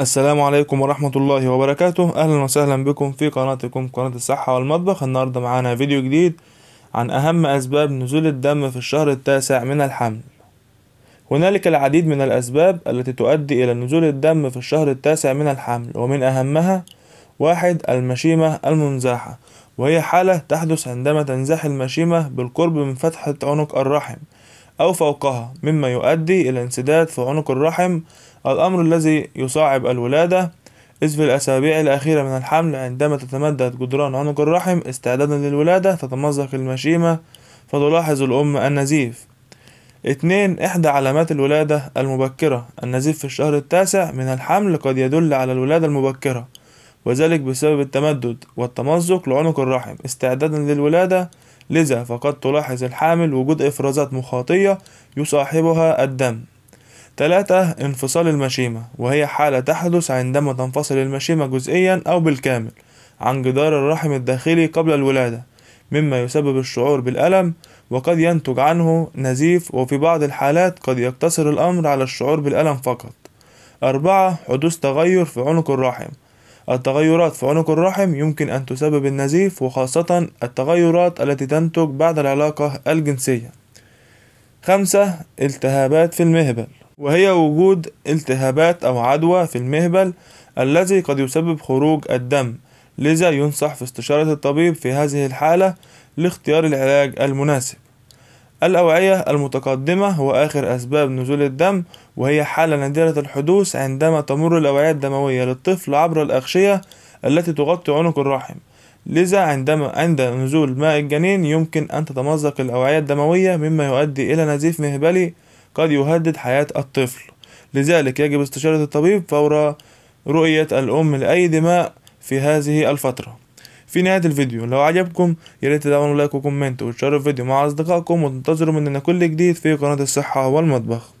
السلام عليكم ورحمة الله وبركاته أهلا وسهلا بكم في قناتكم قناة الصحة والمطبخ النهاردة معانا فيديو جديد عن أهم أسباب نزول الدم في الشهر التاسع من الحمل هنالك العديد من الأسباب التي تؤدي إلى نزول الدم في الشهر التاسع من الحمل ومن أهمها واحد المشيمة المنزاحة وهي حالة تحدث عندما تنزاح المشيمة بالقرب من فتحة عنق الرحم أو فوقها مما يؤدي إلى انسداد في عنق الرحم الأمر الذي يصعب الولادة إذ في الأسابيع الأخيرة من الحمل عندما تتمدد جدران عنق الرحم استعدادا للولادة تتمزق المشيمة فتلاحظ الأم النزيف اتنين إحدى علامات الولادة المبكرة النزيف في الشهر التاسع من الحمل قد يدل على الولادة المبكرة وذلك بسبب التمدد والتمزق لعنق الرحم استعدادا للولادة لذا فقد تلاحظ الحامل وجود إفرازات مخاطية يصاحبها الدم ثلاثة انفصال المشيمة وهي حالة تحدث عندما تنفصل المشيمة جزئيا أو بالكامل عن جدار الرحم الداخلي قبل الولادة مما يسبب الشعور بالألم وقد ينتج عنه نزيف وفي بعض الحالات قد يقتصر الأمر على الشعور بالألم فقط أربعة حدوث تغير في عنق الرحم التغيرات في عنق الرحم يمكن أن تسبب النزيف وخاصة التغيرات التي تنتج بعد العلاقة الجنسية خمسة التهابات في المهبل وهي وجود التهابات أو عدوى في المهبل الذي قد يسبب خروج الدم لذا ينصح في استشارة الطبيب في هذه الحالة لاختيار العلاج المناسب الأوعية المتقدمة هو آخر أسباب نزول الدم وهي حالة نادرة الحدوث عندما تمر الأوعية الدموية للطفل عبر الأغشية التي تغطي عنق الرحم لذا عندما عند نزول ماء الجنين يمكن أن تتمزق الأوعية الدموية مما يؤدي إلى نزيف مهبلي قد يهدد حياة الطفل لذلك يجب استشارة الطبيب فور رؤية الأم لأي دماء في هذه الفترة في نهاية الفيديو لو عجبكم يا ريت تدعموا لايك وكومنت وتشاركوا الفيديو مع أصدقائكم وتنتظروا مننا كل جديد في قناة الصحة والمطبخ